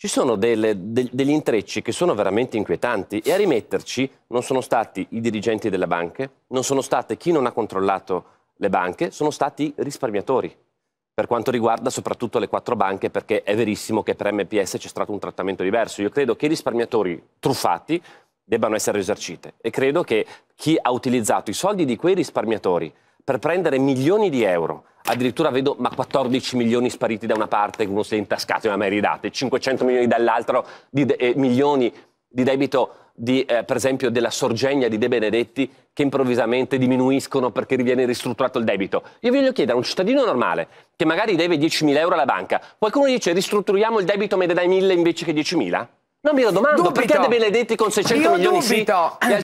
ci sono delle, de, degli intrecci che sono veramente inquietanti e a rimetterci non sono stati i dirigenti delle banche, non sono state chi non ha controllato le banche, sono stati i risparmiatori per quanto riguarda soprattutto le quattro banche, perché è verissimo che per MPS c'è stato un trattamento diverso. Io credo che i risparmiatori truffati debbano essere risarciti e credo che chi ha utilizzato i soldi di quei risparmiatori per prendere milioni di euro addirittura vedo ma 14 milioni spariti da una parte che uno si è intascato e non ha mai ridato 500 milioni dall'altro di de- milioni di debito di, eh, per esempio della sorgegna di De Benedetti che improvvisamente diminuiscono perché viene ristrutturato il debito. Io voglio chiedere a un cittadino normale che magari deve 10.000 euro alla banca, qualcuno dice ristrutturiamo il debito me ne dai 1.000 invece che 10.000? Non mi lo domando, dubito. perché De Benedetti con 600 Io milioni dubito. sì